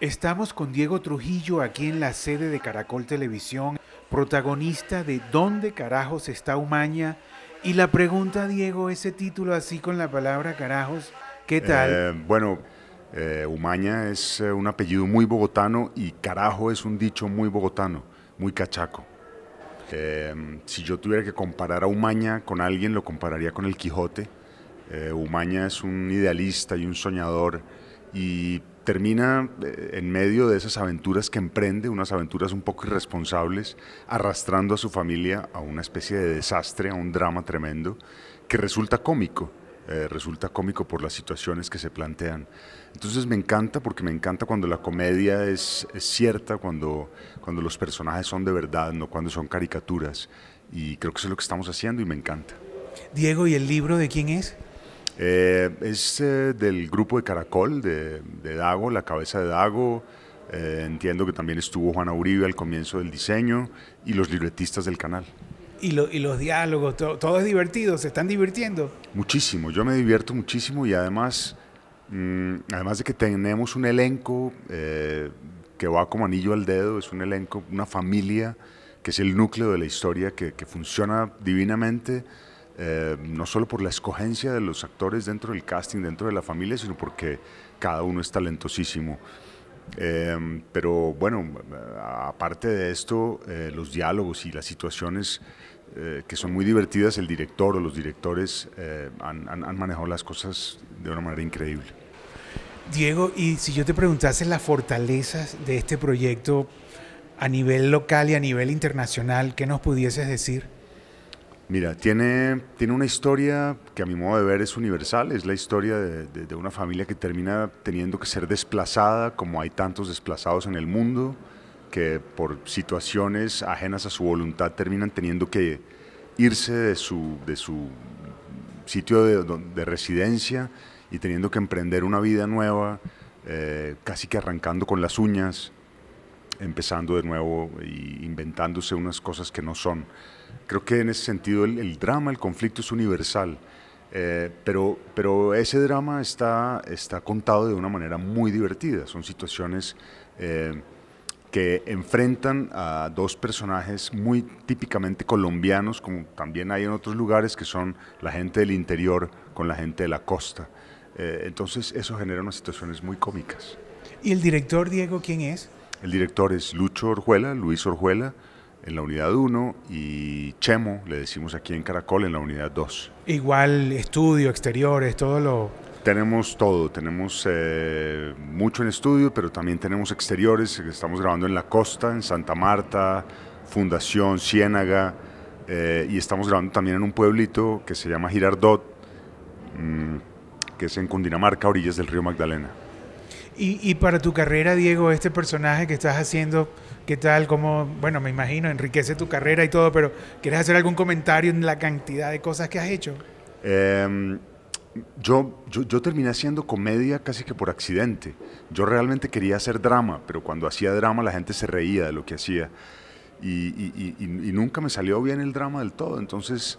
Estamos con Diego Trujillo aquí en la sede de Caracol Televisión, protagonista de ¿Dónde carajos está Umaña? Y la pregunta, Diego, ese título así con la palabra carajos, ¿qué tal? Eh, bueno, eh, Umaña es eh, un apellido muy bogotano y carajo es un dicho muy bogotano, muy cachaco. Em, si yo tuviera que comparar a Umaña con alguien, lo compararía con el Quijote. Eh, Umaña es un idealista y un soñador y termina eh, en medio de esas aventuras que emprende, unas aventuras un poco irresponsables, arrastrando a su familia a una especie de desastre, a un drama tremendo, que resulta cómico, eh, resulta cómico por las situaciones que se plantean. Entonces me encanta porque me encanta cuando la comedia es, cierta, cuando, cuando los personajes son de verdad, no cuando son caricaturas. Y creo que eso es lo que estamos haciendo y me encanta. Diego, ¿y el libro de quién es? Eh, es eh, del grupo de Caracol, de, Dago, la cabeza de Dago. Eh, entiendo que también estuvo Juana Uribe al comienzo del diseño y los libretistas del canal. Y, y los diálogos, todo es divertido, se están divirtiendo. Muchísimo, yo me divierto muchísimo y además, mm, además de que tenemos un elenco que va como anillo al dedo, es un elenco, una familia que es el núcleo de la historia, que, que funciona divinamente eh, no solo por la escogencia de los actores dentro del casting, dentro de la familia, sino porque cada uno es talentosísimo. Eh, pero bueno, aparte de esto, eh, los diálogos y las situaciones que son muy divertidas, el director o los directores han, han manejado las cosas de una manera increíble. Diego, y si yo te preguntase las fortalezas de este proyecto a nivel local y a nivel internacional, ¿qué nos pudieses decir? Mira, tiene, una historia que a mi modo de ver es universal, es la historia de, una familia que termina teniendo que ser desplazada, como hay tantos desplazados en el mundo, que por situaciones ajenas a su voluntad terminan teniendo que irse de su, sitio de, residencia y teniendo que emprender una vida nueva, eh, casi que arrancando con las uñas empezando de nuevo e inventándose unas cosas que no son. Creo que en ese sentido el, drama, el conflicto es universal, eh, pero, pero ese drama está, está contado de una manera muy divertida. Son situaciones eh, que enfrentan a dos personajes muy típicamente colombianos, como también hay en otros lugares, que son la gente del interior con la gente de la costa. Eh, entonces eso genera unas situaciones muy cómicas. ¿Y el director, Diego, quién es? El director es Lucho Orjuela, Luis Orjuela, en la unidad 1 y Chemo, le decimos aquí en Caracol, en la unidad 2. Igual estudio, exteriores, todo lo... Tenemos todo, tenemos eh, mucho en estudio, pero también tenemos exteriores, estamos grabando en la costa, en Santa Marta, Fundación, Ciénaga, eh, y estamos grabando también en un pueblito que se llama Girardot, mm, que es en Cundinamarca, orillas del río Magdalena. Y, para tu carrera, Diego, este personaje que estás haciendo, ¿qué tal? ¿Cómo? Bueno, me imagino, enriquece tu carrera y todo, pero ¿quieres hacer algún comentario en la cantidad de cosas que has hecho? Em, yo, yo, terminé haciendo comedia casi que por accidente. Yo realmente quería hacer drama, pero cuando hacía drama la gente se reía de lo que hacía. Y, nunca me salió bien el drama del todo. Entonces,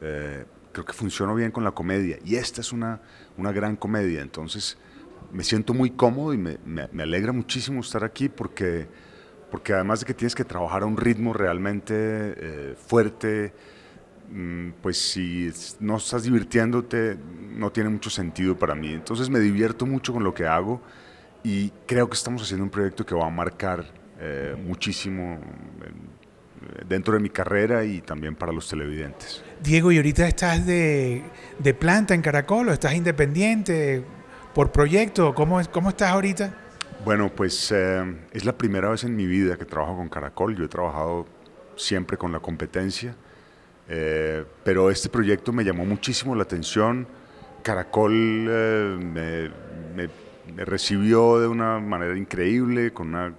eh, creo que funcionó bien con la comedia. Y esta es una, una gran comedia. Entonces, me siento muy cómodo y me, alegra muchísimo estar aquí porque, porque además de que tienes que trabajar a un ritmo realmente eh, fuerte, mm, pues si no estás divirtiéndote, no tiene mucho sentido para mí. Entonces me divierto mucho con lo que hago y creo que estamos haciendo un proyecto que va a marcar eh, muchísimo eh, dentro de mi carrera y también para los televidentes. Diego, ¿y ahorita estás de, de planta en Caracol o estás independiente? por proyecto. ¿Cómo, cómo estás ahorita? Bueno, pues eh, es la primera vez en mi vida que trabajo con Caracol. Yo he trabajado siempre con la competencia, eh, pero este proyecto me llamó muchísimo la atención. Caracol eh, me, recibió de una manera increíble, con una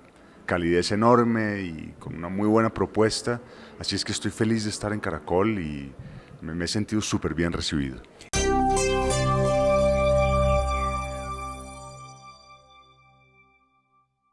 calidez enorme y con una muy buena propuesta. Así es que estoy feliz de estar en Caracol y me, me he sentido súper bien recibido.